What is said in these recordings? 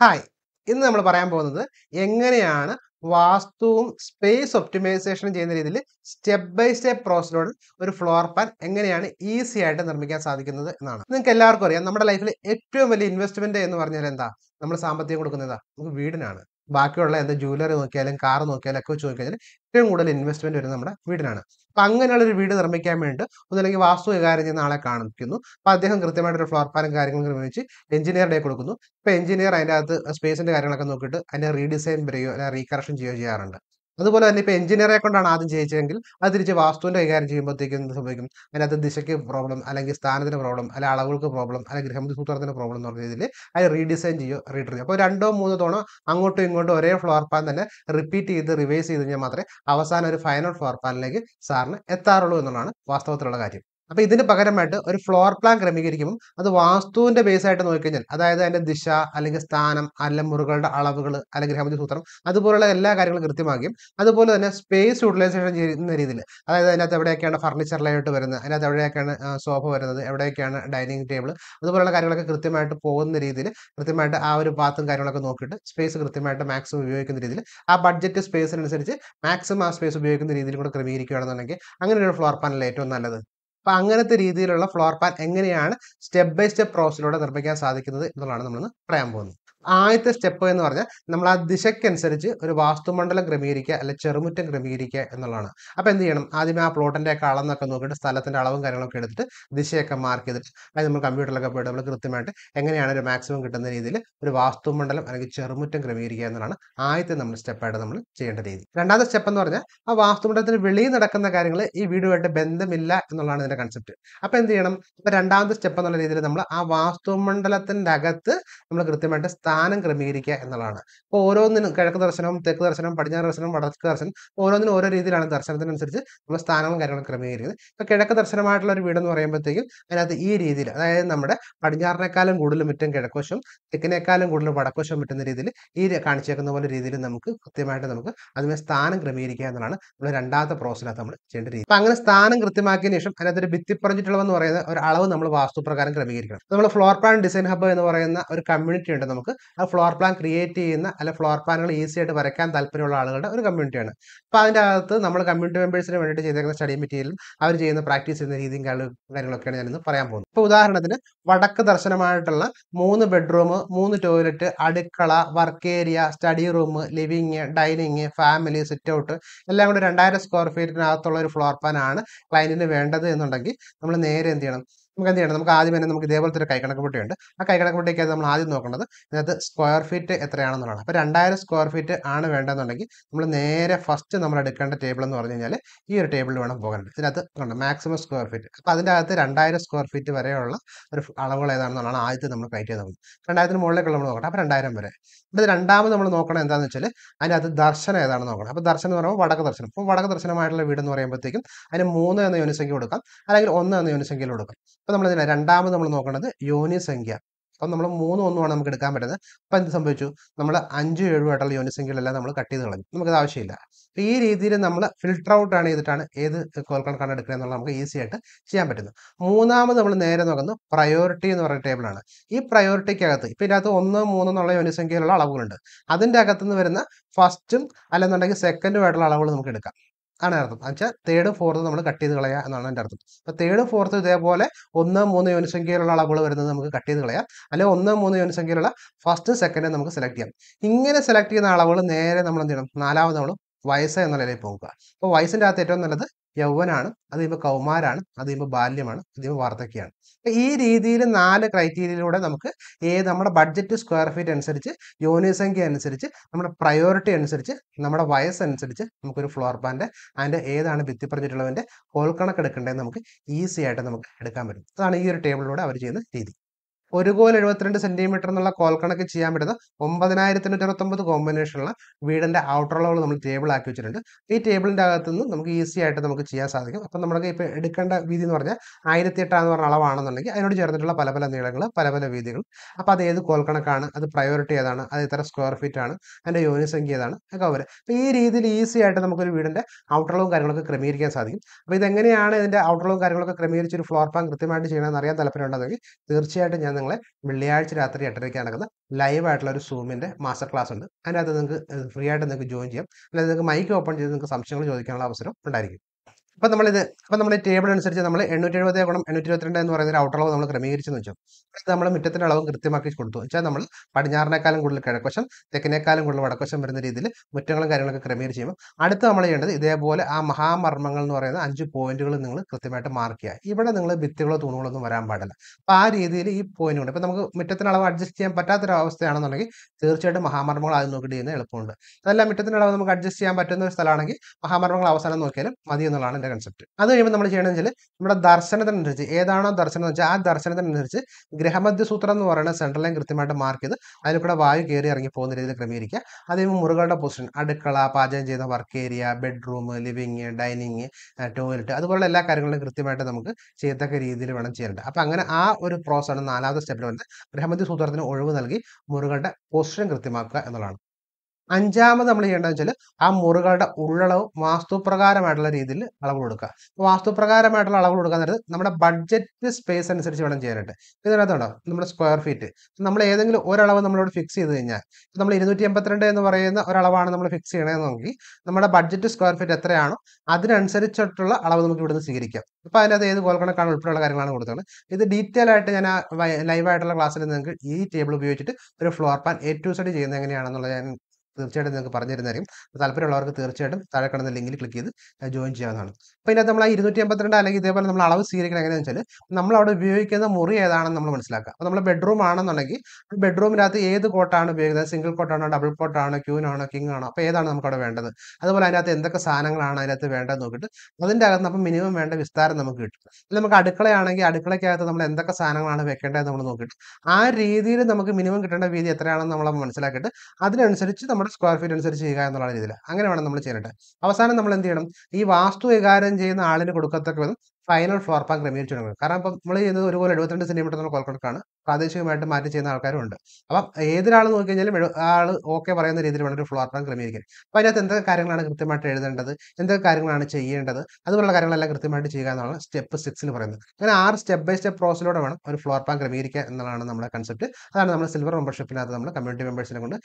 hi ഇന്ന് നമ്മൾ പറയാൻ പോകുന്നത് എങ്ങനെയാണ് വാസ്തുവും സ്പേസ് ഒപ്റ്റിമൈസേഷനും ചെയ്യുന്ന രീതിയിൽ സ്റ്റെപ്പ് ബൈ സ്റ്റെപ്പ് പ്രോസസ്സിലൂടെ ഒരു ഫ്ലോർ പ്ലാൻ എങ്ങനെയാണ് ഈസി ആയിട്ട് നിർമ്മിക്കാൻ സാധിക്കുന്നത് എന്നാണ് നിങ്ങൾക്ക് എല്ലാവർക്കും അറിയാം നമ്മുടെ ലൈഫിൽ ഏറ്റവും വലിയ ഇൻവെസ്റ്റ്മെന്റ് എന്ന് പറഞ്ഞാൽ എന്താ നമ്മൾ സാമ്പത്തികം കൊടുക്കുന്നതാ നമുക്ക് വീടിനാണ് ബാക്കിയുള്ള എന്താ ജ്വല്ലറി നോക്കിയാലും കാർ നോക്കിയാലും ഒക്കെ വെച്ച് നോക്കിയാൽ ഏറ്റവും കൂടുതൽ ഇൻവെസ്റ്റ്മെന്റ് വരുന്നത് നമ്മുടെ വീടിനാണ് അപ്പൊ അങ്ങനെയുള്ള ഒരു വീട് നിർമ്മിക്കാൻ വേണ്ടി ഒന്നല്ലെങ്കിൽ വാസ്തു വികാരം ചെയ്യുന്ന ആളെ കാണിക്കുന്നു അപ്പൊ അദ്ദേഹം കൃത്യമായിട്ട് ഒരു ഫ്ലോർ പ്ലാനും കാര്യങ്ങളും നിർമ്മിച്ച് എഞ്ചിനീയറുടെ കൊടുക്കുന്നു ഇപ്പം എഞ്ചിനീയർ അതിൻ്റെ അകത്ത് സ്പേസിന്റെ കാര്യങ്ങളൊക്കെ നോക്കിയിട്ട് അതിനെ റീഡിസൈൻ വരികയോ അല്ലെങ്കിൽ റീകറക്ഷൻ ചെയ്യുകയോ ചെയ്യാറുണ്ട് അതുപോലെ തന്നെ ഇപ്പൊ എഞ്ചിനീയറെ കൊണ്ടാണ് ആദ്യം ചെയ്യിച്ചതെങ്കിൽ അത് തിരിച്ച് വാസ്തുവിന്റെ കൈകാര്യം ചെയ്യുമ്പോഴത്തേക്കും എന്ത് സംഭവിക്കും അതിനകത്ത് ദിശയ്ക്ക് പ്രോബ്ലം അല്ലെങ്കിൽ സ്ഥാനത്തിന് പ്രോബ്ലം അല്ലെങ്കിൽ അളവുകൾക്ക് പ്രോബ്ലം അല്ലെങ്കിൽ ഗ്രഹസൂത്രത്തിന് പ്രോബ്ലം എന്ന് പറഞ്ഞ രീതിയിൽ അത് റീഡിസൈൻ ചെയ്യോ റീഡർ ചെയ്യും അപ്പോൾ രണ്ടോ മൂന്നോ തവണ അങ്ങോട്ടും ഇങ്ങോട്ടും ഒരേ ഫ്ലോർ പ്ലാൻ തന്നെ റിപ്പീറ്റ് ചെയ്ത് റിവേഴ്സ് ചെയ്ത് കഴിഞ്ഞാൽ മാത്രമേ അവസാനം ഒരു ഫൈനൽ ഫ്ലോർ പ്ലാനിലേക്ക് സാറിന് എത്താറുള്ളൂ എന്നുള്ളതാണ് വാസ്തവത്തിലുള്ള കാര്യം അപ്പോൾ ഇതിന് പകരമായിട്ട് ഒരു ഫ്ലോർ പ്ലാൻ ക്രമീകരിക്കുമ്പോൾ അത് വാസ്തുവിന്റെ ബേസ് ആയിട്ട് നോക്കിക്കഴിഞ്ഞാൽ അതായത് അതിന്റെ ദിശ അല്ലെങ്കിൽ സ്ഥാനം അല്ല മുറികളുടെ അളവുകൾ അല്ലെങ്കിൽ ഹമതി സൂത്രം അതുപോലുള്ള എല്ലാ കാര്യങ്ങളും കൃത്യമാക്കിയും അതുപോലെ തന്നെ സ്പേസ് യൂട്ടിലൈസേഷൻ ചെയ്യുന്ന രീതിയിൽ അതായത് അതിനകത്ത് എവിടെയൊക്കെയാണ് ഫർണിച്ചർ ലൈറ്റ് വരുന്നത് അതിനകത്ത് എവിടെയൊക്കെയാണ് സോഫ വരുന്നത് എവിടെയൊക്കെയാണ് ഡൈനിങ് ടേബിൾ അതുപോലുള്ള കാര്യങ്ങളൊക്കെ കൃത്യമായിട്ട് പോകുന്ന രീതിയിൽ കൃത്യമായിട്ട് ആ ഒരു പാത്തും കാര്യങ്ങളൊക്കെ നോക്കിയിട്ട് സ്പേസ് കൃത്യമായിട്ട് മാക്സിമം ഉപയോഗിക്കുന്ന രീതിയിൽ ആ ബഡ്ജറ്റ് സ്പേസിനനുസരിച്ച് മാക്സിമം ആ സ്പേസ് ഉപയോഗിക്കുന്ന രീതിയിൽ കൂടെ ക്രമീകരിക്കുകയാണെന്നുണ്ടെങ്കിൽ അങ്ങനെയൊരു ഫ്ലോർ പാനൽ ഏറ്റവും നല്ലത് അപ്പോൾ അങ്ങനത്തെ രീതിയിലുള്ള ഫ്ലോർ പ്ലാൻ എങ്ങനെയാണ് സ്റ്റെപ്പ് ബൈ സ്റ്റെപ്പ് പ്രോസസ്സിലൂടെ നിർമ്മിക്കാൻ സാധിക്കുന്നത് എന്നുള്ളതാണ് നമ്മൾ പറയാൻ പോകുന്നത് ആദ്യത്തെ സ്റ്റെപ്പ് എന്ന് പറഞ്ഞാൽ നമ്മൾ ആ ദിശയ്ക്കനുസരിച്ച് ഒരു വാസ്തുമണ്ഡലം ക്രമീകരിക്കുക അല്ലെങ്കിൽ ചെറുമുറ്റം ക്രമീകരിക്കുക എന്നുള്ളതാണ് അപ്പോൾ എന്ത് ചെയ്യണം ആദ്യമേ ആ പ്ലോട്ടിൻ്റെ ഒക്കെ അളന്നൊക്കെ നോക്കിയിട്ട് സ്ഥലത്തിൻ്റെ അളവും കാര്യങ്ങളൊക്കെ എടുത്തിട്ട് ദിശയൊക്കെ മാർക്ക് ചെയ്തിട്ട് അതായത് നമ്മൾ കമ്പ്യൂട്ടറിലൊക്കെ പോയിട്ട് നമ്മൾ കൃത്യമായിട്ട് എങ്ങനെയാണ് ഒരു മാക്സിമം കിട്ടുന്ന രീതിയിൽ ഒരു വാസ്തുമണ്ഡലം അല്ലെങ്കിൽ ചെറുമുറ്റം ക്രമീകരിക്കുക എന്നുള്ളതാണ് ആദ്യത്തെ നമ്മൾ സ്റ്റെപ്പായിട്ട് നമ്മൾ ചെയ്യേണ്ട രീതി രണ്ടാമത്തെ സ്റ്റെപ്പ് എന്ന് പറഞ്ഞാൽ ആ വാസ്തുമണ്ഡലത്തിന് വെളിയിൽ നടക്കുന്ന കാര്യങ്ങൾ ഈ വീടുമായിട്ട് ബന്ധമില്ല എന്നുള്ളതാണ് ഇതിൻ്റെ കൺസെപ്റ്റ് അപ്പോൾ എന്ത് ചെയ്യണം ഇപ്പം രണ്ടാമത്തെ സ്റ്റെപ്പ് എന്നുള്ള രീതിയിൽ നമ്മൾ ആ വാസ്തുമണ്ഡലത്തിൻ്റെ അകത്ത് നമ്മൾ കൃത്യമായിട്ട് സ്ഥാനം ക്രമീകരിക്കുക എന്നുള്ളതാണ് അപ്പോൾ ഓരോന്നിനും കിഴക്ക് ദർശനം തെക്ക് ദർശനം പടിഞ്ഞാറ് ദർശനം വടക്ക് ദർശനം ഓരോന്നിനും ഓരോ രീതിയിലാണ് ദർശനത്തിനനുസരിച്ച് നമ്മൾ സ്ഥാനങ്ങളും കാര്യങ്ങളും ക്രമീകരിക്കുന്നത് ഇപ്പോൾ കിഴക്ക് ദർശനമായിട്ടുള്ള ഒരു വീടെന്ന് പറയുമ്പോഴത്തേക്കും അതിനകത്ത് ഈ രീതിയിൽ അതായത് നമ്മുടെ പടിഞ്ഞാറിനേക്കാളും കൂടുതൽ മുറ്റം കിഴക്കോശം തെക്കിനേക്കാളും കൂടുതൽ വടക്കോശം മുറ്റുന്ന രീതിയിൽ ഈ കാണിച്ചേക്കുന്ന പോലെ രീതിയിൽ നമുക്ക് കൃത്യമായിട്ട് നമുക്ക് അതിനെ സ്ഥാനം ക്രമീകരിക്കുക എന്നുള്ളതാണ് നമ്മൾ രണ്ടാമത്തെ പ്രോസസ്സിനകത്ത് നമ്മൾ ചെയ്യേണ്ട രീതി അപ്പം അങ്ങനെ സ്ഥാനം കൃത്യമാക്കിയതിന് ശേഷം അതിനകത്തൊരു പറഞ്ഞിട്ടുള്ളതെന്ന് പറയുന്ന ഒരു അളവ് നമ്മൾ വാസ്തുപ്രകാരം ക്രമീകരിക്കണം നമ്മൾ ഫ്ലോർ പ്ലാൻ ഡിസൈൻ ഹബ് എന്ന് പറയുന്ന ഒരു കമ്മ്യൂണിറ്റി ഉണ്ട് നമുക്ക് ആ ഫ്ലോർ പ്ലാൻ ക്രിയേറ്റ് ചെയ്യുന്ന അല്ലെ ഫ്ലോർ പ്ലാനുകൾ ഈസി ആയിട്ട് വരയ്ക്കാൻ താല്പര്യമുള്ള ആളുകളുടെ ഒരു കമ്മ്യൂണിറ്റിയാണ് അപ്പോൾ അതിൻ്റെ അകത്ത് നമ്മൾ കമ്മ്യൂണിറ്റി മെമ്പേഴ്സിന് വേണ്ടിയിട്ട് ചെയ്തേക്കുന്ന സ്റ്റഡി മെറ്റീരിയലും അവർ ചെയ്യുന്ന പ്രാക്ടീസ് ചെയ്യുന്ന രീതിയും കാര്യങ്ങളൊക്കെയാണ് ഞാനിന്ന് പറയാൻ പോകുന്നത് ഇപ്പോൾ ഉദാഹരണത്തിന് വടക്ക് ദർശനമായിട്ടുള്ള മൂന്ന് ബെഡ്റൂം മൂന്ന് ടോയ്ലറ്റ് അടുക്കള work area study room living dining family sit out എല്ലാം കൂടി രണ്ടായിരം സ്ക്വയർ ഫീറ്റിനകത്തുള്ള ഒരു ഫ്ലോർ പ്ലാൻ ആണ് ക്ലയൻറ്റിന് വേണ്ടത് എന്നുണ്ടെങ്കിൽ നമ്മൾ നേരെ എന്ത് ചെയ്യണം നമുക്ക് എന്ത് ചെയ്യണം നമുക്ക് ആദ്യം തന്നെ നമുക്ക് ഇതേപോലത്തെ ഒരു കൈക്കണക്ക് പൊട്ടിയുണ്ട് ആ കൈക്കണക്ക് പൊട്ടിക്കാതെ നമ്മൾ ആദ്യം നോക്കേണ്ടത് ഇതിനകത്ത് സ്ക്വയർ ഫീറ്റ് എത്രയാണെന്നുള്ളതാണ് അപ്പോൾ രണ്ടായിരം സ്ക്വയർ ഫീറ്റ് ആണ് വേണ്ടതെന്നുണ്ടെങ്കിൽ നമ്മൾ നേരെ ഫസ്റ്റ് നമ്മൾ എടുക്കേണ്ട ടേബിൾ എന്ന് പറഞ്ഞു കഴിഞ്ഞാൽ ഈ ഒരു ടേബിളിൽ വേണം പോകാനുണ്ട് ഇതിനകത്ത് കണ്ടോ മാക്സിമം സ്ക്വയർ ഫീറ്റ് അപ്പോൾ അതിൻ്റെ അകത്ത് രണ്ടായിരം സ്ക്വയർ ഫീറ്റ് വരെയുള്ള ഒരു അളവുകൾ ഏതാണെന്നുള്ളതാണ് ആദ്യത്തെ നമ്മൾ കയറ്റി നോക്കുന്നത് രണ്ടായിരത്തിന് മുകളിലേക്കുള്ള നമ്മൾ നോക്കണം അപ്പോൾ രണ്ടായിരം വരെ ഇവിടെ രണ്ടാമത് നമ്മൾ നോക്കണം എന്താണെന്ന് വെച്ചാൽ അതിനകത്ത് ദർശനം ഏതാണ് നോക്കണം അപ്പോൾ ദർശനം എന്ന് പറയുമ്പോൾ വടക്ക് ദർശനം അപ്പോൾ വടക്ക് ദർശനമായിട്ടുള്ള വീട് എന്ന് പറയുമ്പോഴത്തേക്കും അതിന് മൂന്ന് എന്ന യൂണിസംഖ്യ കൊടുക്കാം അല്ലെങ്കിൽ ഒന്ന് എന്ന യൂണിസംഖ്യയിൽ കൊടുക്കാം അപ്പോൾ നമ്മളതിനെ രണ്ടാമത് നമ്മൾ നോക്കേണ്ടത് യോനി സംഖ്യ അപ്പം നമ്മൾ മൂന്ന് ഒന്നുമാണ് നമുക്ക് എടുക്കാൻ പറ്റുന്നത് അപ്പം എന്ത് സംഭവിച്ചു നമ്മൾ അഞ്ചും ഏഴുമായിട്ടുള്ള യോനി സംഖ്യകളെല്ലാം നമ്മൾ കട്ട് ചെയ്ത് കളഞ്ഞു നമുക്കത് ആവശ്യമില്ല ഈ രീതിയിൽ നമ്മൾ ഫിൽട്ടർ ഔട്ട് ആണ് ചെയ്തിട്ടാണ് ഏത് കോൽക്കണക്കാണ് എടുക്കുക എന്നുള്ളത് നമുക്ക് ഈസി ആയിട്ട് ചെയ്യാൻ പറ്റുന്നു മൂന്നാമത് നമ്മൾ നേരെ നോക്കുന്നത് പ്രയോറിറ്റി എന്ന് പറയുന്ന ടേബിളാണ് ഈ പ്രയോറിറ്റിക്കകത്ത് ഇപ്പം ഇതിനകത്ത് ഒന്ന് മൂന്ന് എന്നുള്ള യോനിസംഖ്യയിലുള്ള അളവുകളുണ്ട് അതിൻ്റെ അകത്തുനിന്ന് വരുന്ന ഫസ്റ്റും അല്ലെന്നുണ്ടെങ്കിൽ സെക്കൻഡും ആയിട്ടുള്ള അളവുകൾ നമുക്ക് എടുക്കാം ആണ് അർത്ഥം എന്നുവെച്ചാൽ തേർഡ് ഫോർത്ത് നമ്മൾ കട്ട് ചെയ്ത് കളയുക എന്നാണ് എൻ്റെ അർത്ഥം അപ്പോൾ തേർഡ് ഫോർത്ത് ഇതേപോലെ ഒന്ന് മൂന്ന് യൂണിസംഖ്യയിലുള്ള അളവുകൾ വരുന്നത് നമുക്ക് കട്ട് ചെയ്ത് കളയാം അല്ലെങ്കിൽ ഒന്ന് മൂന്ന് യൂണിസംഖ്യയിലുള്ള ഫസ്റ്റ് സെക്കൻഡ് നമുക്ക് സെലക്ട് ചെയ്യാം ഇങ്ങനെ സെലക്ട് ചെയ്യുന്ന അളവുകൾ നേരെ നമ്മൾ എന്ത് ചെയ്യണം നാലാമത് നമ്മൾ വയസ്സ് എന്ന നിലയിൽ പോകുക അപ്പോൾ വയസ്സിൻ്റെ അകത്ത് ഏറ്റവും നല്ലത് യൗവനാണ് അത് കഴിയുമ്പോൾ കൗമാരാണ് അത് കഴിയുമ്പോൾ ബാല്യമാണ് അത് കഴിയുമ്പോൾ വാർദ്ധക്യമാണ് ഈ രീതിയിൽ നാല് ക്രൈറ്റീരിയയിലൂടെ നമുക്ക് ഏത് നമ്മുടെ ബഡ്ജറ്റ് സ്ക്വയർ ഫീറ്റ് അനുസരിച്ച് യോനിസംഖ്യ അനുസരിച്ച് നമ്മുടെ പ്രയോറിറ്റി അനുസരിച്ച് നമ്മുടെ വയസ്സ് അനുസരിച്ച് നമുക്കൊരു ഫ്ലോർ പ്ലാൻ്റെ അതിൻ്റെ ഏതാണ് ഭിത്തി പറഞ്ഞിട്ടുള്ളവൻ്റെ ഹോൾ കണക്ക് എടുക്കേണ്ടതെന്ന് നമുക്ക് ഈസി ആയിട്ട് നമുക്ക് എടുക്കാൻ പറ്റും അതാണ് ഈ ഒരു ടേബിളിലൂടെ അവർ ചെയ്യുന്ന രീതി ഒരു കോൽ എഴുപത്തിരണ്ട് സെന്റിമീറ്റർ എന്നുള്ള കോൽ കണക്ക് ചെയ്യാൻ പറ്റുന്ന ഒമ്പതിനായിരത്തിനൂറ്റി അറുപത്തൊമ്പത് കോമ്പിനേഷനുള്ള വീടിന്റെ ഔട്ടർ അളവ് നമ്മൾ ടേബിൾ ആക്കി വെച്ചിട്ടുണ്ട് ഈ ടേബിളിന്റെ അകത്ത് നിന്ന് നമുക്ക് ഈസി ആയിട്ട് നമുക്ക് ചെയ്യാൻ സാധിക്കും അപ്പം നമുക്ക് ഇപ്പോൾ എടുക്കേണ്ട വീതി എന്ന് പറഞ്ഞാൽ ആയിരത്തി എട്ടാന്ന് പറഞ്ഞ അളവാണെന്നുണ്ടെങ്കിൽ അതിനോട് ചേർന്നിട്ടുള്ള പല പല നീളങ്ങൾ പല പല വീതികൾ അപ്പോൾ അത് ഏത് കോൽ കണക്കാണ് അത് പ്രയോറിറ്റി ഏതാണ് അത് ഇത്ര സ്ക്വയർ ഫീറ്റ് ആണ് അതിൻ്റെ യോനി സംഖ്യ ഏതാണ് ഒക്കെ വരെ അപ്പോൾ ഈ രീതിയിൽ ഈസി ആയിട്ട് നമുക്കൊരു വീടിൻ്റെ ഔട്ടറളവും കാര്യങ്ങളൊക്കെ ക്രമീകരിക്കാൻ സാധിക്കും അപ്പോൾ ഇതെങ്ങനെയാണ് ഇതിൻ്റെ ഔട്ടറളവും കാര്യങ്ങളൊക്കെ ക്രമീകരിച്ച് ഒരു ഫ്ലോർ പ്ലാൻ കൃത്യമായിട്ട് ചെയ്യണമെന്ന് അറിയാൻ താല്പര്യം ഉണ്ടെങ്കിൽ തീർച്ചയായിട്ടും ഞാൻ നിങ്ങളെ വെള്ളിയാഴ്ച രാത്രി എട്ടരയ്ക്ക് നടക്കുന്ന ലൈവ് ആയിട്ടുള്ള ഒരു സൂമിൻ്റെ മാസ്റ്റർ ക്ലാസ് ഉണ്ട് അതിനകത്ത് നിങ്ങൾക്ക് ഫ്രീ ആയിട്ട് നിങ്ങൾക്ക് ജോയിൻ ചെയ്യാം അല്ലെങ്കിൽ നിങ്ങൾക്ക് മൈക്ക് ഓപ്പൺ ചെയ്ത് നിങ്ങൾക്ക് സംശയങ്ങൾ ചോദിക്കാനുള്ള അവസരം ഉണ്ടായിരിക്കും അപ്പം നമ്മളിത് അപ്പം നമ്മൾ ടേബിൾ അനുസരിച്ച് നമ്മൾ എണ്ണൂറ്റി എഴുപത് ഗുണം എണ്ണൂറ്റി ഇരുപത്തിരണ്ട് എന്ന് പറയുന്ന ഒരു അളവ് നമ്മൾ ക്രമീകരിച്ചെന്ന് വെച്ചു ഇത് നമ്മൾ മുറ്റത്തിൻ്റെ അളവ് കൃത്യമാക്കി കൊടുത്തു വെച്ചാൽ നമ്മൾ പടിഞ്ഞാറിനേക്കാളും കൂടുതൽ കിഴക്കുവശം തെക്കിനേക്കാളും കൂടുതൽ വടക്കുവശം വരുന്ന രീതിയിൽ മുറ്റങ്ങളും കാര്യങ്ങളൊക്കെ ക്രമീകരിച്ച് ചെയ്യുമ്പോൾ അടുത്ത് നമ്മൾ ചെയ്യേണ്ടത് ഇതേപോലെ ആ മഹാമർമ്മങ്ങൾ എന്ന് പറയുന്ന അഞ്ച് പോയിന്റുകൾ നിങ്ങൾ കൃത്യമായിട്ട് മാർക്ക് ചെയ്യുക ഇവിടെ നിങ്ങൾ ഭിത്തികളോ തൂണുകളോ ഒന്നും വരാൻ പാടില്ല അപ്പം ആ രീതിയിൽ ഈ പോയിന്റ് കൊണ്ട് ഇപ്പം നമുക്ക് മുറ്റത്തിൻ്റെ അളവ് അഡ്ജസ്റ്റ് ചെയ്യാൻ പറ്റാത്തൊരവസ്ഥയാണെന്നുണ്ടെങ്കിൽ അവസ്ഥയാണെന്നുണ്ടെങ്കിൽ തീർച്ചയായിട്ടും മഹാമർമ്മങ്ങൾ ആദ്യം നോക്കിയിട്ട് ചെയ്യുന്നത് എളുപ്പമുണ്ട് അതല്ല മുറ്റത്തിൻ്റെ അളവ് നമുക്ക് അഡ്ജസ്റ്റ് ചെയ്യാൻ പറ്റുന്ന ഒരു സ്ഥലമാണെങ്കിൽ മഹാമർമ്മങ്ങൾ അവസാനം നോക്കിയാലും മതി എന്നുള്ളതാണ് അതിൻ്റെ കൺസെപ്റ്റ് അത് കഴിയുമ്പോൾ നമ്മൾ ചെയ്യണമെന്ന് വെച്ചാൽ നമ്മുടെ ദർശനത്തിനനുസരിച്ച് ഏതാണോ ദർശനം എന്ന് വെച്ചാൽ ആ ദർശനത്തിനനുസരിച്ച് സൂത്രം എന്ന് പറയുന്ന സെൻട്രൽ ലൈൻ കൃത്യമായിട്ട് മാർക്ക് ചെയ്ത് അതിൽ കൂടെ വായു കയറി ഇറങ്ങി പോകുന്ന രീതിയിൽ ക്രമീകരിക്കുക അതേപോലെ മുറികളുടെ പൊസിഷൻ അടുക്കള പാചകം ചെയ്ത work area bedroom living dining toilet അതുപോലുള്ള എല്ലാ കാര്യങ്ങളും കൃത്യമായിട്ട് നമുക്ക് ചെയ്യത്തക്ക രീതിയിൽ വേണം ചെയ്യേണ്ടത് അപ്പം അങ്ങനെ ആ ഒരു പ്രോസസ്സാണ് നാലാമത്തെ സ്റ്റെപ്പിൽ വരുന്നത് ഗ്രഹമധ്യ സൂത്രത്തിന് ഒഴിവ് നൽകി മുറികളുടെ പൊസിഷൻ കൃത്യമാക്കുക എന്നുള്ളതാണ് അഞ്ചാമത് നമ്മൾ ചെയ്യേണ്ടതെന്ന് വെച്ചാൽ ആ മുറികളുടെ ഉള്ളളവ് വാസ്തുപ്രകാരമായിട്ടുള്ള രീതിയിൽ അളവ് കൊടുക്കുക വാസ്തുപ്രകാരമായിട്ടുള്ള അളവ് കൊടുക്കാൻ നേരത്ത് നമ്മുടെ ബഡ്ജറ്റ് സ്പേസ് അനുസരിച്ച് വേണം ചെയ്യാനായിട്ട് ഇതിനകത്തുണ്ടോ നമ്മുടെ സ്ക്വയർ ഫീറ്റ് നമ്മൾ ഏതെങ്കിലും ഒരളവ് നമ്മളോട് ഫിക്സ് ചെയ്ത് കഴിഞ്ഞാൽ നമ്മൾ ഇരുന്നൂറ്റി എൺപത്തിരണ്ട് എന്ന് പറയുന്ന ഒരളവാണ് നമ്മൾ ഫിക്സ് ചെയ്യണമെന്നെങ്കിൽ നമ്മുടെ ബഡ്ജറ്റ് സ്ക്വയർ ഫീറ്റ് എത്രയാണോ അതിനനുസരിച്ചിട്ടുള്ള അളവ് നമുക്ക് ഇവിടുന്ന് സ്വീകരിക്കാം അപ്പോൾ അതിനകത്ത് ഏത് കോൽക്കണക്കാണ് ഉൾപ്പെടെയുള്ള കാര്യങ്ങളാണ് കൊടുത്തത് ഇത് ഡീറ്റെയിൽ ആയിട്ട് ഞാൻ ലൈവായിട്ടുള്ള ക്ലാസ്സിൽ നിങ്ങൾക്ക് ഈ ടേബിൾ ഉപയോഗിച്ചിട്ട് ഒരു ഫ്ലോർ പ്ലാൻ എ ടു സൈഡ് ചെയ്യുന്നത് എങ്ങനെയാണെന്നുള്ളത് ഞാൻ തീർച്ചയായിട്ടും നിങ്ങൾക്ക് പറഞ്ഞു തരുന്നതായിരിക്കും അപ്പോൾ താല്പര്യമുള്ളവർക്ക് തീർച്ചയായിട്ടും താഴെ കിടന്ന ലിങ്കിൽ ക്ലിക്ക് ചെയ്ത് ജോയിൻ ചെയ്യാവുന്നതാണ് അപ്പോൾ ഇതിനകത്ത് നമ്മൾ ആ ഇരുന്നൂറ്റി എൺപത്തിരണ്ട് അല്ലെങ്കിൽ ഇതേപോലെ നമ്മൾ അളവ് സ്വീകരിക്കണം എങ്ങനെയാണെന്ന് വെച്ചാൽ നമ്മൾ അവിടെ ഉപയോഗിക്കുന്ന മുറി ഏതാണെന്ന് നമ്മൾ മനസ്സിലാക്കുക അപ്പോൾ നമ്മൾ ബെഡ്റൂം ആണെന്നുണ്ടെങ്കിൽ ബെഡ്റൂമിനകത്ത് ഏത് കോട്ടാണ് ഉപയോഗിക്കുന്നത് സിംഗിൾ കോട്ടാണോ ഡബിൾ കോട്ടാണോ ക്യൂനാണോ കിങ് ആണോ അപ്പോൾ ഏതാണ് നമുക്ക് അവിടെ വേണ്ടത് അതുപോലെ അതിനകത്ത് എന്തൊക്കെ സാധനങ്ങളാണ് അതിനകത്ത് വേണ്ടതെന്ന് നോക്കിയിട്ട് അതിൻ്റെ അകത്ത് അപ്പം മിനിമം വേണ്ട വിസ്താരം നമുക്ക് കിട്ടും അല്ലെങ്കിൽ നമുക്ക് അടുക്കളയാണെങ്കിൽ അടുക്കളയ്ക്കകത്ത് നമ്മൾ എന്തൊക്കെ സാധനങ്ങളാണ് വെക്കേണ്ടതെന്ന് നമ്മൾ നോക്കിയിട്ട് ആ രീതിയിൽ നമുക്ക് മിനിമം കിട്ടേണ്ട വീതി എത്രയാണെന്ന് നമ്മൾ മനസ്സിലാക്കിയിട്ട് അതിനനുസരിച്ച് നമ്മൾ നമ്മുടെ സ്ക്വയർ ഫീറ്റ് അനുസരിച്ച് ചെയ്യുക എന്നുള്ള രീതിയിൽ അങ്ങനെ വേണം നമ്മൾ ചെയ്യേണ്ടത് അവസാനം നമ്മൾ എന്ത് ചെയ്യണം ഈ വാസ്തു വികാരം ചെയ്യുന്ന ആളിന് കൊടുക്കത്തക്ക വിധം ഫൈനൽ ഫ്ലോർ പ്ലാൻ ക്രമീകരിച്ചു കാരണം ഇപ്പം നമ്മൾ ചെയ്യുന്നത് ഒരു എഴുപത്തിരണ്ട് സെൻറ്റിമീറ്റർ നമ്മൾ കോൽക്കണക്കാണ് പ്രാദേശികമായിട്ട് മാറ്റി ചെയ്യുന്ന ആൾക്കാരും ഉണ്ട് അപ്പം ഏതൊരാൾ നോക്കി കഴിഞ്ഞാലും ആൾ ഓക്കെ പറയുന്ന രീതിയിൽ വേണം ഒരു ഫ്ലോർ പ്ലാൻ ക്രമീകരിക്കാൻ അപ്പം അതിനകത്ത് എന്തൊക്കെ കാര്യങ്ങളാണ് കൃത്യമായിട്ട് എഴുതേണ്ടത് എന്തൊക്കെ കാര്യങ്ങളാണ് ചെയ്യേണ്ടത് അതുപോലുള്ള കാര്യങ്ങളെല്ലാം കൃത്യമായിട്ട് ചെയ്യുക എന്നാണ് സ്റ്റെപ്പ് സിക്സിൽ പറയുന്നത് അങ്ങനെ ആറ് സ്റ്റെപ്പ് ബൈ സ്റ്റെപ്പ് പ്രോസസ്സിലൂടെ വേണം ഒരു ഫ്ലോർ പ്ലാൻ ക്രമീകരിക്കുക എന്നുള്ളതാണ് നമ്മുടെ കൺസെപ്റ്റ് അതാണ് നമ്മൾ സിൽവർ മെമ്പർഷിപ്പിനകത്ത് നമ്മൾ കമ്മ്യൂണിറ്റി മെമ്പേഴ്സിനെ കൊണ്ട്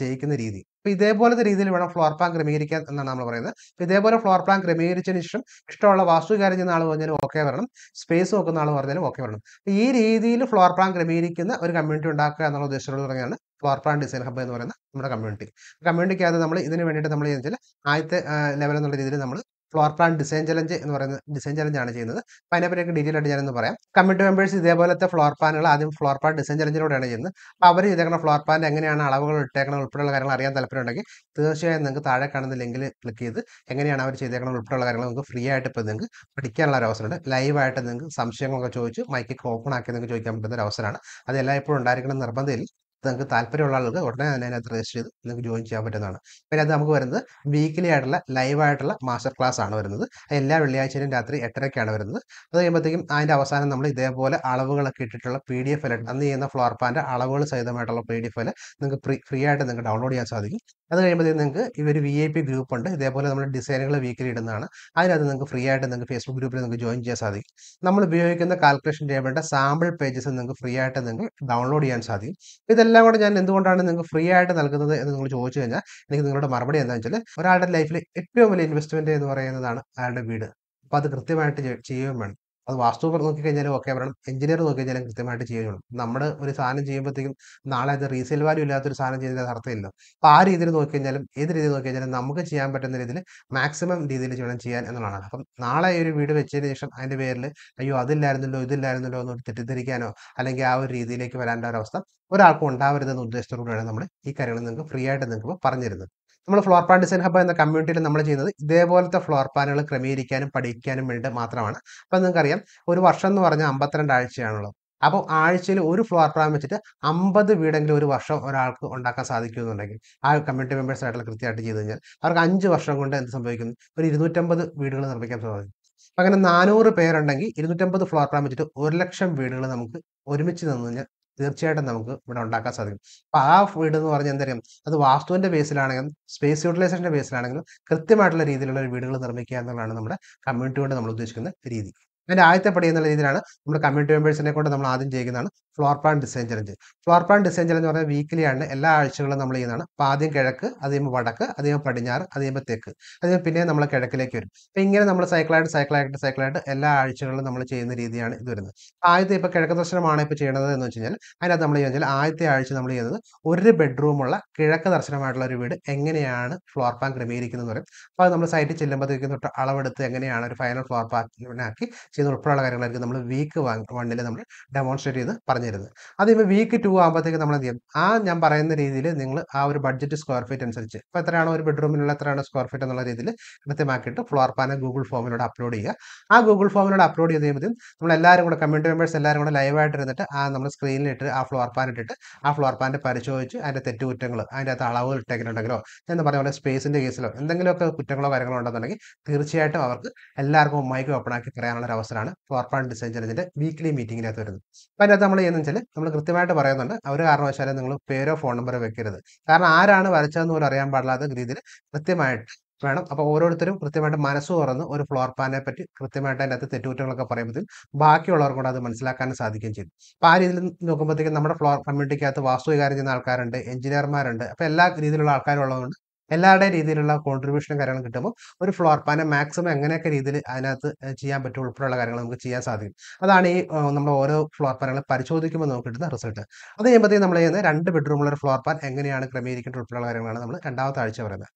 ചെയ്യിക്കുന്ന രീതി അപ്പോൾ ഇതേപോലത്തെ രീതിയിൽ വേണം ഫ്ലോർ പ്ലാൻ ക്രമീകരിക്കാൻ എന്നാണ് നമ്മൾ പറയുന്നത് അപ്പോൾ ഇതേപോലെ ഫ്ലോർ പ്ലാൻ ക്രമീകരിച്ചതിന് ശേഷം ഇഷ്ടമുള്ള വാസ്തു കാര്യം ചെയ്യുന്ന ആൾ പറഞ്ഞാലും ഓക്കെ വരണം സ്പേസ് നോക്കുന്ന ആൾ പറഞ്ഞാലും ഓക്കെ വരണം ഈ രീതിയിൽ ഫ്ലോർ പ്ലാൻ ക്രമീകരിക്കുന്ന ഒരു കമ്മ്യൂണിറ്റി ഉണ്ടാക്കുക എന്നുള്ള ഉദ്ദേശത്തോട് തുടങ്ങിയാണ് ഫ്ലോർ പ്ലാൻ ഡിസൈൻ ഹബ്ബ് എന്ന് പറയുന്ന നമ്മുടെ കമ്മ്യൂണിറ്റി കമ്മ്യൂണിറ്റിക്കകത്ത് നമ്മൾ ഇതിന് വേണ്ടിയിട്ട് നമ്മൾ വെച്ചാൽ ആദ്യത്തെ ലെവൽ എന്നുള്ള രീതിയിൽ നമ്മൾ ഫ്ലോർ പ്ലാൻ ഡിസൈൻ ചലഞ്ച് എന്ന് പറയുന്ന ഡിസൈൻ ചലഞ്ച് ആണ് ചെയ്യുന്നത് അപ്പോൾ അതിനെപ്പറ്റിയൊക്കെ ഡീറ്റെയിൽ ആയിട്ട് ഞാനൊന്ന് പറയാം കമ്മിറ്റി മെമ്പേഴ്സ് ഇതേപോലത്തെ ഫ്ലോർ പ്ലാനുകൾ ആദ്യം ഫ്ലോർ പ്ലാൻ ഡിസൈൻ ചലഞ്ചിലൂടെയാണ് ചെയ്യുന്നത് അപ്പോൾ അവർ ചെയ്തേക്കുന്ന ഫ്ലോർ പ്ലാൻ എങ്ങനെയാണ് അളവുകൾ ഇട്ടേക്കണം ഉൾപ്പെടെയുള്ള കാര്യങ്ങൾ അറിയാൻ താല്പര്യമുണ്ടെങ്കിൽ തീർച്ചയായും നിങ്ങൾക്ക് താഴെ കാണുന്ന ലിങ്കിൽ ക്ലിക്ക് ചെയ്ത് എങ്ങനെയാണ് അവർ ചെയ്തേക്കുന്ന ഉൾപ്പെടെയുള്ള കാര്യങ്ങൾ നിങ്ങൾക്ക് ഫ്രീ ആയിട്ട് ഇപ്പോൾ നിങ്ങൾക്ക് പഠിക്കാനുള്ള ഒരു അവസരമുണ്ട് ലൈവായിട്ട് നിങ്ങൾക്ക് സംശയങ്ങളൊക്കെ ചോദിച്ച് മൈക്ക് ഓപ്പൺ ആക്കി നിങ്ങൾക്ക് ചോദിക്കാൻ പറ്റുന്ന ഒരു അവസരമാണ് അത് എല്ലായ്പ്പോഴും ഉണ്ടായിരിക്കണം നിർബന്ധമില്ല നിങ്ങൾക്ക് താല്പര്യമുള്ള ആളുകൾക്ക് ഉടനെ തന്നെ അതിനകത്ത് രജിസ്റ്റർ ചെയ്ത് നിങ്ങൾക്ക് ജോയിൻ ചെയ്യാൻ പറ്റുന്നതാണ് പിന്നെ അത് നമുക്ക് വരുന്നത് വീക്കിലി ആയിട്ടുള്ള ലൈവ് ആയിട്ടുള്ള മാസ്റ്റർ ക്ലാസ് ആണ് വരുന്നത് എല്ലാ വെള്ളിയാഴ്ചയിലും രാത്രി എട്ടരയ്ക്കാണ് വരുന്നത് അത് കഴിയുമ്പോഴത്തേക്കും അതിൻ്റെ അവസാനം നമ്മൾ ഇതേപോലെ അളവുകളൊക്കെ ഇട്ടിട്ടുള്ള പി ഡി എഫ് അന്ന് ചെയ്യുന്ന ഫ്ലോർ പാൻ്റെ അളവുകൾ സഹിതമായിട്ടുള്ള പി ഡി എഫ് നിങ്ങൾക്ക് ഫ്രീ ഫ്രീ ആയിട്ട് നിങ്ങൾക്ക് ഡൗൺലോഡ് ചെയ്യാൻ സാധിക്കും അത് കഴിയുമ്പോഴത്തേക്കും നിങ്ങൾക്ക് ഈ ഒരു വി ഐ പി ഗ്രൂപ്പ് ഉണ്ട് ഇതേപോലെ നമ്മൾ ഡിസൈനുകൾ വീക്കിൽ ഇടുന്നതാണ് അതിനകത്ത് നിങ്ങൾക്ക് ഫ്രീ ആയിട്ട് നിങ്ങൾക്ക് ഫേസ്ബുക്ക് ഗ്രൂപ്പിൽ നിങ്ങൾക്ക് ജോയിൻ ചെയ്യാൻ സാധിക്കും നമ്മൾ ഉപയോഗിക്കുന്ന കാൽക്കുലേഷൻ ടേബിളിൻ്റെ സാമ്പിൾ പേജസ് നിങ്ങൾക്ക് ഫ്രീ ആയിട്ട് നിങ്ങൾക്ക് ഡൗൺലോഡ് ചെയ്യാൻ സാധിക്കും ഇതെല്ലാം കൂടെ ഞാൻ എന്തുകൊണ്ടാണ് നിങ്ങൾക്ക് ഫ്രീ ആയിട്ട് നൽകുന്നത് എന്ന് നിങ്ങൾ ചോദിച്ചു കഴിഞ്ഞാൽ എനിക്ക് നിങ്ങളുടെ മറുപടി എന്താണെന്ന് വെച്ചാൽ ഒരാളുടെ ലൈഫിൽ ഏറ്റവും വലിയ ഇൻവെസ്റ്റ്മെൻറ്റ് എന്ന് പറയുന്നതാണ് അയാളുടെ വീട് അപ്പോൾ അത് കൃത്യമായിട്ട് ചെയ്യുകയും വേണം അത് വാസ്തു നോക്കിക്കഴിഞ്ഞാലും ഓക്കെ പറയണം എഞ്ചിനീയർ നോക്കിക്കഴിഞ്ഞാലും കൃത്യമായിട്ട് ചെയ്യണം നമ്മൾ ഒരു സാധനം ചെയ്യുമ്പോഴത്തേക്കും നാളെ അത് റീസെയിൽ വാല്യൂ ഇല്ലാത്തൊരു സാധനം ചെയ്യുന്നതിന് അർത്ഥമില്ല അപ്പോൾ ആ രീതിയിൽ നോക്കിക്കഴിഞ്ഞാലും ഏത് രീതിയിൽ നോക്കിക്കഴിഞ്ഞാലും നമുക്ക് ചെയ്യാൻ പറ്റുന്ന രീതിയിൽ മാക്സിമം രീതിയിൽ ചെയ്യണം ചെയ്യാൻ എന്നുള്ളതാണ് അപ്പം നാളെ ഒരു വീട് വെച്ചതിന് ശേഷം അതിൻ്റെ പേരിൽ അയ്യോ അതില്ലായിരുന്നല്ലോ ഇതില്ലായിരുന്നല്ലോ എന്നൊരു തെറ്റിദ്ധരിക്കാനോ അല്ലെങ്കിൽ ആ ഒരു രീതിയിലേക്ക് വരാനുള്ള ഒരവസ്ഥ ഒരാൾക്കും ഉണ്ടാവരുതെന്ന ഉദ്ദേശത്തോടുകൂടിയാണ് നമ്മൾ ഈ കാര്യങ്ങൾ നിങ്ങൾക്ക് ഫ്രീ ആയിട്ട് നിങ്ങൾക്ക് പറഞ്ഞിരുന്നത് നമ്മൾ ഫ്ലോർ പ്ലാൻ ഡിസൈൻ ഹബ് എന്ന കമ്മ്യൂണിറ്റിയിൽ നമ്മൾ ചെയ്യുന്നത് ഇതേപോലത്തെ ഫ്ലോർ പ്ലാനുകൾ ക്രമീകരിക്കാനും പഠിക്കാനും വേണ്ടി മാത്രമാണ് അപ്പം നിങ്ങൾക്കറിയാം ഒരു വർഷം എന്ന് പറഞ്ഞാൽ അമ്പത്തിരണ്ട് ആഴ്ചയാണുള്ളത് അപ്പോൾ ആഴ്ചയിൽ ഒരു ഫ്ലോർ പ്ലാൻ വെച്ചിട്ട് അമ്പത് വീടെങ്കിലും ഒരു വർഷം ഒരാൾക്ക് ഉണ്ടാക്കാൻ സാധിക്കുമെന്നുണ്ടെങ്കിൽ ആ കമ്മ്യൂണിറ്റി മെമ്പേഴ്സ് ആയിട്ടുള്ള കൃത്യമായിട്ട് ചെയ്തു കഴിഞ്ഞാൽ അവർക്ക് അഞ്ച് വർഷം കൊണ്ട് എന്ത് സംഭവിക്കുന്നു ഒരു ഇരുന്നൂറ്റമ്പത് വീടുകൾ നിർമ്മിക്കാൻ സാധിക്കും അങ്ങനെ നാനൂറ് പേരുണ്ടെങ്കിൽ ഇരുന്നൂറ്റമ്പത് ഫ്ലോർ പ്ലാൻ വെച്ചിട്ട് ഒരു ലക്ഷം വീടുകൾ നമുക്ക് ഒരുമിച്ച് നിന്ന് കഴിഞ്ഞാൽ തീർച്ചയായിട്ടും നമുക്ക് ഇവിടെ ഉണ്ടാക്കാൻ സാധിക്കും അപ്പോൾ ആ വീട് എന്ന് പറഞ്ഞാൽ എന്തറിയാം അത് വാസ്തുവിൻ്റെ ബേസിലാണെങ്കിലും സ്പേസ് യൂട്ടിലൈസേഷൻ്റെ ബേസിലാണെങ്കിലും കൃത്യമായിട്ടുള്ള രീതിയിലുള്ള വീടുകൾ നിർമ്മിക്കുക എന്നുള്ളതാണ് നമ്മുടെ കമ്മ്യൂണിറ്റി കൊണ്ട് നമ്മൾ ഉദ്ദേശിക്കുന്ന രീതി അതിൻ്റെ ആദ്യത്തെ പടി എന്നുള്ള രീതിയിലാണ് നമ്മുടെ കമ്മ്യൂണിറ്റി മെമ്പേഴ്സിനെ കൊണ്ട് നമ്മൾ ആദ്യം ചെയ്യുന്നതാണ് floor plan design challenge floor plan design challenge എന്ന് പറഞ്ഞാൽ വീക്കിലി ആണ് എല്ലാ ആഴ്ചകളും നമ്മൾ ചെയ്യുന്നതാണ് അപ്പോൾ ആദ്യം കിഴക്ക് അത് വടക്ക് അത് പടിഞ്ഞാറ് അത് തെക്ക് അത് പിന്നെ നമ്മൾ കിഴക്കിലേക്ക് വരും അപ്പോൾ ഇങ്ങനെ നമ്മൾ സൈക്കിളായിട്ട് സൈക്കിളായിട്ട് സൈക്കിളായിട്ട് എല്ലാ ആഴ്ചകളിലും നമ്മൾ ചെയ്യുന്ന രീതിയാണ് ഇത് വരുന്നത് ആദ്യത്തെ ഇപ്പോൾ കിഴക്ക് ദർശനമാണ് ഇപ്പോൾ ചെയ്യണത് എന്ന് വെച്ച് കഴിഞ്ഞാൽ അതിനകത്ത് നമ്മൾ ചെയ്യുന്നത് ആദ്യത്തെ ആഴ്ച നമ്മൾ ചെയ്യുന്നത് ഒരു ബെഡ്റൂമുള്ള കിഴക്ക് ദർശനമായിട്ടുള്ള ഒരു വീട് എങ്ങനെയാണ് ഫ്ലോർ പ്ലാൻ ക്രമീകരിക്കുന്നത് എന്ന് പറയും അപ്പോൾ അത് നമ്മൾ സൈറ്റിൽ ചെല്ലുമ്പോഴത്തേക്കും തൊട്ട് അളവെടുത്ത് എങ്ങനെയാണ് ഒരു ഫൈനൽ ഫ്ലോർ പ്ലാൻ ആക്കി ചെയ്യുന്നത് ഉൾപ്പെടെയുള്ള കാര്യങ്ങളായിരിക്കും നമ്മൾ വീക്ക് വണ്ണിൽ നമ്മൾ ഡെമോൺസ്ട്രേറ്റ് ചെയ്ത് പറഞ്ഞു അത് ഇപ്പോൾ വീക്ക് ടു ആകുമ്പോഴത്തേക്ക് നമ്മൾ എന്ത് ചെയ്യും ആ ഞാൻ പറയുന്ന രീതിയിൽ നിങ്ങൾ ആ ഒരു ബഡ്ജറ്റ് സ്ക്വയർ ഫീറ്റ് അനുസരിച്ച് ഇപ്പോൾ എത്രയാണോ ഒരു ബെഡ്റൂമിനുള്ള എത്രയാണ് സ്ക്വയർ ഫീറ്റ് എന്നുള്ള രീതിയിൽ കൃത്യമാക്കിയിട്ട് ഫ്ലോർ പ്ലാൻ ഗൂഗിൾ ഫോമിലൂടെ അപ്ലോഡ് ചെയ്യുക ആ ഗൂഗിൾ ഫോമിലൂടെ അപ്ലോഡ് ചെയ്ത് കഴിയുമ്പോൾ നമ്മൾ എല്ലാവരും കൂടെ കമ്മ്യൂണിറ്റി മെമ്പേഴ്സ് എല്ലാവരും കൂടെ ലൈവായിട്ട് ഇരുന്നിട്ട് ആ നമ്മൾ സ്ക്രീനിലിട്ട് ആ ഫ്ലോർ പ്ലാൻ ഇട്ടിട്ട് ആ ഫ്ലോർ പ്ലാൻ്റെ പരിശോധിച്ച് അതിൻ്റെ തെറ്റുകുറ്റങ്ങൾ അതിൻ്റെ അകത്ത് അളവ് ഇട്ടേക്കുന്നുണ്ടെങ്കിലോ എന്ന് പറഞ്ഞ പോലെ സ്പേസിൻ്റെ കേസിലോ എന്തെങ്കിലുമൊക്കെ കുറ്റങ്ങളോ കാര്യങ്ങളോ ഉണ്ടെന്നുണ്ടെങ്കിൽ തീർച്ചയായിട്ടും അവർക്ക് എല്ലാവർക്കും മൈക്ക് ഓപ്പൺ ആക്കി പറയാനുള്ള അവസരമാണ് ഫ്ലോർ ഡിസൈൻ ചലഞ്ചിന്റെ വീക്ക്ലി മീറ്റിംഗിനകത്ത് വരുന്നത് അപ്പം അതിനകത്ത് നമ്മൾ ചെയ്യുന്നത് വെച്ചാൽ നമ്മൾ കൃത്യമായിട്ട് പറയുന്നുണ്ട് ഒരു കാരണവശാലും നിങ്ങൾ പേരോ ഫോൺ നമ്പറോ വെക്കരുത് കാരണം ആരാണ് വരച്ചതെന്ന് പോലും അറിയാൻ പാടില്ലാത്ത രീതിയിൽ കൃത്യമായിട്ട് വേണം അപ്പോൾ ഓരോരുത്തരും കൃത്യമായിട്ട് മനസ്സ് തുറന്ന് ഒരു ഫ്ലോർ പ്ലാനെ പറ്റി കൃത്യമായിട്ട് അതിനകത്ത് തെറ്റുകുറ്റങ്ങളൊക്കെ പറയുമ്പോൾ ബാക്കിയുള്ളവർ കൂടെ അത് മനസ്സിലാക്കാൻ സാധിക്കുകയും ചെയ്യും അപ്പോൾ ആ രീതിയിൽ നോക്കുമ്പോഴത്തേക്കും നമ്മുടെ ഫ്ലോർ കമ്മ്യൂണിറ്റിക്കകത്ത് വാസ്തു കൈകാര്യം ചെയ്യുന്ന ആൾക്കാരുണ്ട് എഞ്ചിനീയർമാരുണ്ട് അപ്പോൾ എല്ലാ രീതിയിലുള്ള ആൾക്കാരുള്ളതുകൊണ്ട് എല്ലാവരുടെ രീതിയിലുള്ള കോൺട്രിബ്യൂഷനും കാര്യങ്ങളും കിട്ടുമ്പോൾ ഒരു ഫ്ലോർ പ്ലാനെ മാക്സിമം എങ്ങനെയൊക്കെ രീതിയിൽ അതിനകത്ത് ചെയ്യാൻ പറ്റും ഉൾപ്പെടെയുള്ള കാര്യങ്ങൾ നമുക്ക് ചെയ്യാൻ സാധിക്കും അതാണ് ഈ നമ്മൾ ഓരോ ഫ്ലോർ പ്ലാനുകൾ പരിശോധിക്കുമ്പോൾ നമുക്ക് കിട്ടുന്ന റിസൾട്ട് അത് കഴിയുമ്പോഴത്തേക്കും നമ്മൾ ചെയ്യുന്ന രണ്ട് ബെഡ്റൂമുള്ള ഒരു ഫ്ലോർ പ്ലാൻ എങ്ങനെയാണ് ക്രമീകരിക്കേണ്ട ഉൾപ്പെടെയുള്ള കാര്യങ്ങളാണ് നമ്മൾ രണ്ടാമത്തെ ആഴ്ച പറയുന്നത്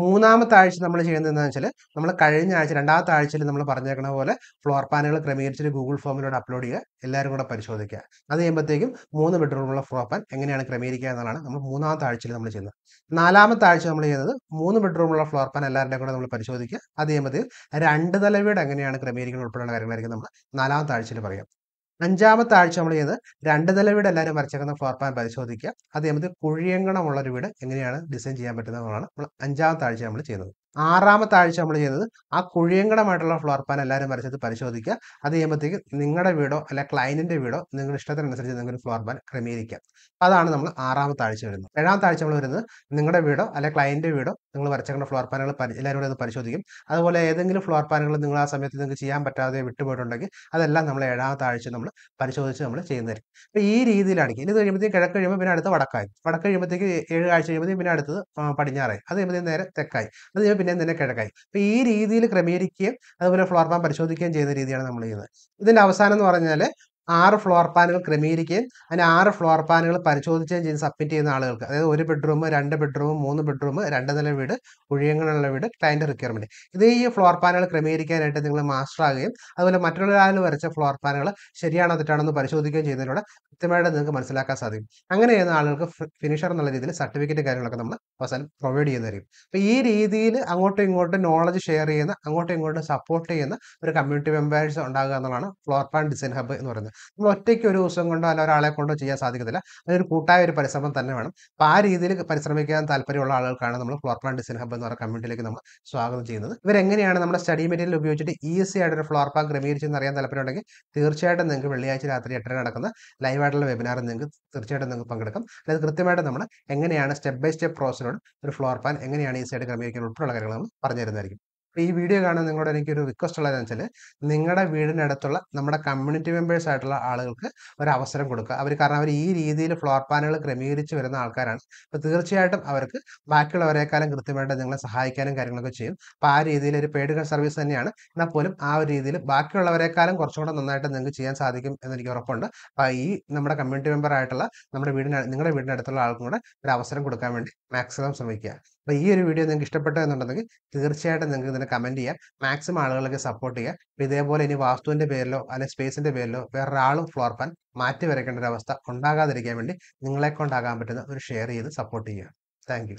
മൂന്നാമത്തെ ആഴ്ച നമ്മൾ ചെയ്യുന്നത് എന്താണെന്ന് വെച്ചാൽ നമ്മൾ കഴിഞ്ഞ ആഴ്ച രണ്ടാമത്തെ ആഴ്ചയിൽ നമ്മൾ പറഞ്ഞേക്കണ പോലെ ഫ്ലോർ പാനുകൾ ക്രമീകരിച്ചിട്ട് ഗൂഗിൾ ഫോമിലൂടെ അപ്ലോഡ് ചെയ്യുക എല്ലാവരും കൂടെ പരിശോധിക്കുക അത് കഴിയുമ്പോഴത്തേക്കും മൂന്ന് ബെഡ്റൂമുള്ള ഫ്ലോർ പാൻ എങ്ങനെയാണ് ക്രമീകരിക്കുക എന്നുള്ളതാണ് നമ്മൾ മൂന്നാമത്തെ ആഴ്ചയിൽ നമ്മൾ ചെയ്യുന്നത് നാലാമത്തെ ആഴ്ച നമ്മൾ ചെയ്യുന്നത് മൂന്ന് ബെഡ്റൂമുള്ള ഫ്ലോർ പാൻ എല്ലാവരുടെയും കൂടെ നമ്മൾ പരിശോധിക്കുക അത് കഴിയുമ്പോഴത്തേക്കും രണ്ട് തലവീട് എങ്ങനെയാണ് ക്രമീകരിക്കുന്നത് ഉൾപ്പെടെയുള്ള കാര്യങ്ങളായിരിക്കും നമ്മൾ നാലാമത്തെ ആഴ്ചയിൽ പറയാം അഞ്ചാമത്തെ ആഴ്ച നമ്മൾ ചെയ്യുന്നത് രണ്ട് നില വീട് എല്ലാവരും വരച്ചേക്കുന്ന ഫ്ലോർ പ്ലാൻ പരിശോധിക്കുക അതേമത് കുഴിയങ്കണമുള്ളൊരു വീട് എങ്ങനെയാണ് ഡിസൈൻ ചെയ്യാൻ പറ്റുന്നതാണ് നമ്മൾ അഞ്ചാമത്തെ ആഴ്ച നമ്മൾ ചെയ്യുന്നത് ആറാമത്തെ ആഴ്ച നമ്മൾ ചെയ്യുന്നത് ആ കുഴിയങ്കടമായിട്ടുള്ള ഫ്ലോർ പ്ലാൻ എല്ലാവരും വരച്ചത് പരിശോധിക്കുക അത് ചെയ്യുമ്പോഴത്തേക്ക് നിങ്ങളുടെ വീടോ അല്ലെ ക്ലയൻറ്റിൻ്റെ വീടോ നിങ്ങളുടെ ഇഷ്ടത്തിനനുസരിച്ച് നിങ്ങൾക്ക് ഫ്ലോർ പ്ലാൻ ക്രമീകരിക്കാം അതാണ് നമ്മൾ ആറാമത്തെ ആഴ്ച വരുന്നത് ഏഴാമത്തെ ആഴ്ച നമ്മൾ വരുന്നത് നിങ്ങളുടെ വീടോ അല്ലെ ക്ലയൻറ്റിൻ്റെ വീടോ നിങ്ങൾ വരച്ചേക്കുന്ന ഫ്ലോർ പ്ലാനുകൾ എല്ലാവരും കൂടെ അത് പരിശോധിക്കും അതുപോലെ ഏതെങ്കിലും ഫ്ലോർ പ്ലാനുകൾ നിങ്ങൾ ആ സമയത്ത് നിങ്ങൾക്ക് ചെയ്യാൻ പറ്റാതെ വിട്ടുപോയിട്ടുണ്ടെങ്കിൽ അതെല്ലാം നമ്മൾ ഏഴാമത്തെ ആഴ്ച നമ്മൾ പരിശോധിച്ച് നമ്മൾ ചെയ്യുന്നതായിരിക്കും അപ്പോൾ ഈ രീതിയിലാണ് ഇത് കഴിയുമ്പോഴത്തേക്ക് കിഴക്ക് കഴിയുമ്പോൾ പിന്നെ അടുത്ത് വടക്കായി വടക്ക് കഴിയുമ്പോഴത്തേക്ക് ഏഴ് ആഴ്ച കഴിയുമ്പോഴത്തേക്ക് പിന്നെ അടുത്തത് പടിഞ്ഞാറായി അത് കഴിയുമ്പോഴത്തേക്ക് നേരെ തെക്കായി അത് പിന്നെയും തന്നെ കിഴക്കായി അപ്പോൾ ഈ രീതിയിൽ ക്രമീകരിക്കുകയും അതുപോലെ ഫ്ലോർ പ്ലാൻ പരിശോധിക്കുകയും ചെയ്യുന്ന രീതിയാണ് നമ്മൾ ചെയ്യുന്നത് ഇതിൻ്റെ അവസാനം എന്ന് പറഞ്ഞാൽ ആറ് ഫ്ലോർ പാനുകൾ ക്രമീകരിക്കുകയും അതിന് ആറ് ഫ്ലോർ പാനുകൾ പരിശോധിച്ചുകയും ചെയ്ത് സബ്മിറ്റ് ചെയ്യുന്ന ആളുകൾക്ക് അതായത് ഒരു ബെഡ്റൂം രണ്ട് ബെഡ്റൂം മൂന്ന് ബെഡ്റൂം രണ്ട് നില വീട് ഒഴിയങ്ങളുള്ള വീട് ക്ലയൻറ്റ് റിക്വയർമെൻറ്റ് ഇത് ഈ ഫ്ലോർ പാനുകൾ ക്രമീകരിക്കാനായിട്ട് നിങ്ങൾ മാസ്റ്റർ ആകുകയും അതുപോലെ മറ്റുള്ളൊരാൾ വരച്ച ഫ്ലോർ പാനുകൾ ശരിയാണോ തെറ്റാണെന്ന് പരിശോധിക്കുകയും ചെയ്യുന്നതിലൂടെ കൃത്യമായിട്ട് നിങ്ങൾക്ക് മനസ്സിലാക്കാൻ സാധിക്കും അങ്ങനെ ചെയ്യുന്ന ആളുകൾക്ക് ഫിനിഷർ എന്നുള്ള രീതിയിൽ സർട്ടിഫിക്കറ്റ് കാര്യങ്ങളൊക്കെ നമ്മൾ അവസാനം പ്രൊവൈഡ് ചെയ്യുന്നതായിരിക്കും അപ്പോൾ ഈ രീതിയിൽ അങ്ങോട്ടും ഇങ്ങോട്ടും നോളജ് ഷെയർ ചെയ്യുന്ന അങ്ങോട്ടും ഇങ്ങോട്ടും സപ്പോർട്ട് ചെയ്യുന്ന ഒരു കമ്മ്യൂണിറ്റി മെമ്പേഴ്സ് ഉണ്ടാകുക എന്നുള്ളതാണ് ഫ്ലോർ പ്ലാൻ ഡിസൈൻ ഹബ്ബ് എന്ന് പറയുന്നത് നമ്മൾ ഒറ്റയ്ക്ക് ഒരു ദിവസം കൊണ്ടോ അല്ല ഒരാളെ കൊണ്ടോ ചെയ്യാൻ സാധിക്കത്തില്ല അതൊരു കൂട്ടായ ഒരു പരിശ്രമം തന്നെ വേണം അപ്പം ആ രീതിയിൽ പരിശ്രമിക്കാൻ താല്പര്യമുള്ള ആളുകൾക്കാണ് നമ്മൾ ഫ്ലോർ പ്ലാൻ ഡിസൈൻ ഹബ് എന്ന് പറയുന്ന കമ്മ്യൂണിറ്റിയിലേക്ക് നമ്മൾ സ്വാഗതം ചെയ്യുന്നത് ഇവരെങ്ങനെയാണ് നമ്മുടെ സ്റ്റഡി മെറ്റീരിയൽ ഉപയോഗിച്ചിട്ട് ഈസി ആയിട്ട് ഒരു ഫ്ലോർ പ്ലാൻ ക്രമീകരിച്ചെന്ന് അറിയാൻ താല്പര്യമുണ്ടെങ്കിൽ തീർച്ചയായിട്ടും നിങ്ങൾക്ക് വെള്ളിയാഴ്ച രാത്രി എട്ടര നടക്കുന്ന ലൈവായിട്ടുള്ള വെബിനാറിൽ നിങ്ങൾക്ക് തീർച്ചയായിട്ടും നിങ്ങൾക്ക് പങ്കെടുക്കും അതായത് കൃത്യമായിട്ട് നമ്മൾ എങ്ങനെയാണ് സ്റ്റെപ്പ് ബൈ സ്റ്റെപ്പ് പ്രോസസ്സിലൂടെ ഒരു ഫ്ലോർ പ്ലാൻ എങ്ങനെയാണ് ഈസി ആയിട്ട് ക്രമീകരിക്കാൻ ഉൾപ്പെടെയുള്ള കാര്യങ്ങൾ നമ്മൾ പറഞ്ഞു തരുന്നതായിരിക്കും ഈ വീഡിയോ കാണാൻ നിങ്ങളോട് എനിക്കൊരു റിക്വസ്റ്റ് ഉള്ളതെന്ന് വെച്ചാൽ നിങ്ങളുടെ വീടിനടുത്തുള്ള നമ്മുടെ കമ്മ്യൂണിറ്റി മെമ്പേഴ്സ് ആയിട്ടുള്ള ആളുകൾക്ക് ഒരു അവസരം കൊടുക്കുക അവർ കാരണം അവർ ഈ രീതിയിൽ ഫ്ലോർ പാനുകൾ ക്രമീകരിച്ച് വരുന്ന ആൾക്കാരാണ് അപ്പോൾ തീർച്ചയായിട്ടും അവർക്ക് ബാക്കിയുള്ളവരെക്കാളും കൃത്യമായിട്ട് നിങ്ങളെ സഹായിക്കാനും കാര്യങ്ങളൊക്കെ ചെയ്യും അപ്പോൾ ആ രീതിയിൽ ഒരു പെയ്ഡ് സർവീസ് തന്നെയാണ് എന്നാൽ പോലും ആ ഒരു രീതിയിൽ ബാക്കിയുള്ളവരെക്കാളും കുറച്ചുകൂടെ നന്നായിട്ട് നിങ്ങൾക്ക് ചെയ്യാൻ സാധിക്കും എന്നെനിക്ക് ഉറപ്പുണ്ട് അപ്പോൾ ഈ നമ്മുടെ കമ്മ്യൂണിറ്റി മെമ്പർ ആയിട്ടുള്ള നമ്മുടെ വീടിന് നിങ്ങളുടെ വീടിനടുത്തുള്ള ആൾക്കും കൂടെ ഒരു അവസരം കൊടുക്കാൻ വേണ്ടി മാക്സിമം ശ്രമിക്കുക അപ്പോൾ ഈ ഒരു വീഡിയോ നിങ്ങൾക്ക് ഇഷ്ടപ്പെട്ടു എന്നുണ്ടെങ്കിൽ തീർച്ചയായിട്ടും നിങ്ങൾക്ക് ഇതിനെ കമൻറ്റ് ചെയ്യാം മാക്സിമം ആളുകളൊക്കെ സപ്പോർട്ട് ചെയ്യുക ഇതേപോലെ ഇനി വാസ്തുവിൻ്റെ പേരിലോ അല്ലെങ്കിൽ സ്പേസിൻ്റെ പേരിലോ വേറൊരാളും ഫ്ലോർ പ്ലാൻ മാറ്റി വരയ്ക്കേണ്ട ഒരു അവസ്ഥ ഉണ്ടാകാതിരിക്കാൻ വേണ്ടി നിങ്ങളെ കൊണ്ടാകാൻ പറ്റുന്ന ഒരു ഷെയർ ചെയ്ത് സപ്പോർട്ട് ചെയ്യുക താങ്ക്